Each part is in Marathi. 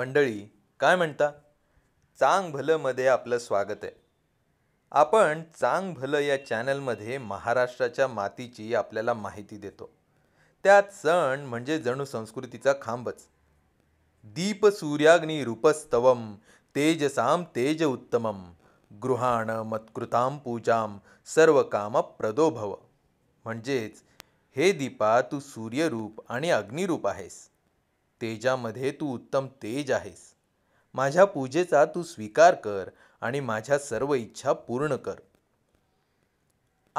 मंडळी काय म्हणता चांग भलंमध्ये आपलं स्वागत आहे आपण चांग भलं या चॅनलमध्ये महाराष्ट्राच्या मातीची आपल्याला माहिती देतो त्यात सण म्हणजे जणू संस्कृतीचा खांबच दीप सूर्याग्नी रूपस्तवम तेजसाम तेज उत्तमम गृहाण मत्कृताम पूजाम सर्व काम प्रदोभव म्हणजेच हे दीपा तू सूर्यरूप आणि अग्निरूप आहेस तेजामध्ये तू उत्तम तेज आहेस माझ्या पूजेचा तू स्वीकार कर आणि माझ्या सर्व इच्छा पूर्ण कर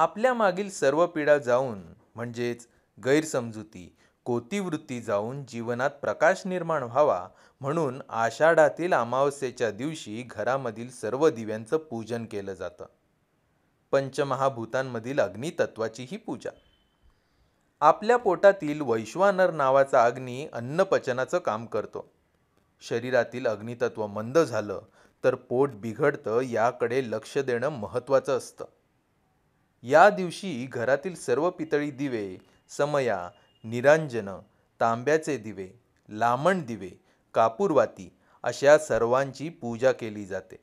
आपल्या मागील सर्व पीडा जाऊन म्हणजेच गैरसमजुती कोतिवृत्ती जाऊन जीवनात प्रकाश निर्माण व्हावा म्हणून आषाढातील अमावस्येच्या दिवशी घरामधील सर्व दिव्यांचं पूजन केलं जातं पंचमहाभूतांमधील अग्नितत्वाची ही पूजा आपल्या पोटातील वैश्वानर नावाचा अग्नी अन्नपचनाचं काम करतो शरीरातील अग्नितत्व मंद झालं तर पोट बिघडतं याकडे लक्ष देणं महत्त्वाचं असतं या दिवशी घरातील सर्व पितळी दिवे समया निरांजन तांब्याचे दिवे लामण दिवे कापूरवाती अशा सर्वांची पूजा केली जाते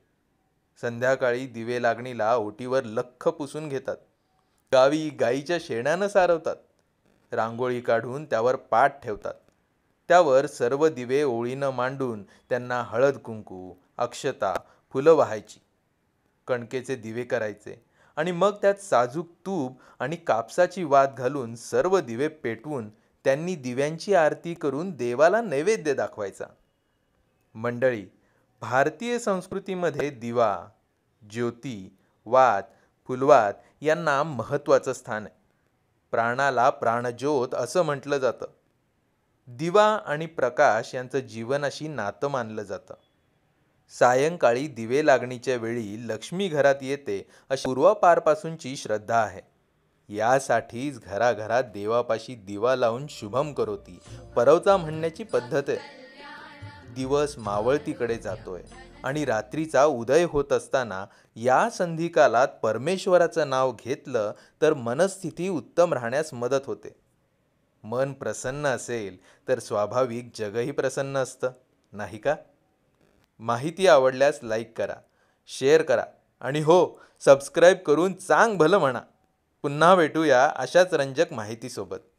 संध्याकाळी दिवे लागणीला ओटीवर लख पुसून घेतात गावी गाईच्या शेणानं सारवतात रांगोळी काढून त्यावर पाठ ठेवतात त्यावर सर्व दिवे ओळीनं मांडून त्यांना हळद कुंकू अक्षता फुलं वाहायची कणकेचे दिवे करायचे आणि मग त्यात साजूक तूप आणि कापसाची वात घालून सर्व दिवे पेटवून त्यांनी दिव्यांची आरती करून देवाला नैवेद्य दाखवायचा मंडळी भारतीय संस्कृतीमध्ये दिवा ज्योती वात फुलवात यांना महत्त्वाचं स्थान आहे प्राणाला प्राणज्योत असं म्हटलं जातं दिवा आणि प्रकाश यांचं जीवनाशी नातं मानलं जातं सायंकाळी दिवे लागणीच्या वेळी लक्ष्मी घरात येते अशी पूर्वापारपासूनची श्रद्धा आहे यासाठीच घराघरात देवापाशी दिवा लावून शुभम करोती परवचा म्हणण्याची पद्धत आहे दिवस मावळतीकडे जातोय आणि रात्रीचा उदय होत असताना या संधिकालात परमेश्वराचं नाव घेतलं तर मनस्थिती उत्तम राहण्यास मदत होते मन प्रसन्न असेल तर स्वाभाविक जगही प्रसन्न असतं नाही का माहिती आवडल्यास लाईक करा शेअर करा आणि हो सबस्क्राईब करून चांग भलं म्हणा पुन्हा भेटूया अशाच रंजक माहितीसोबत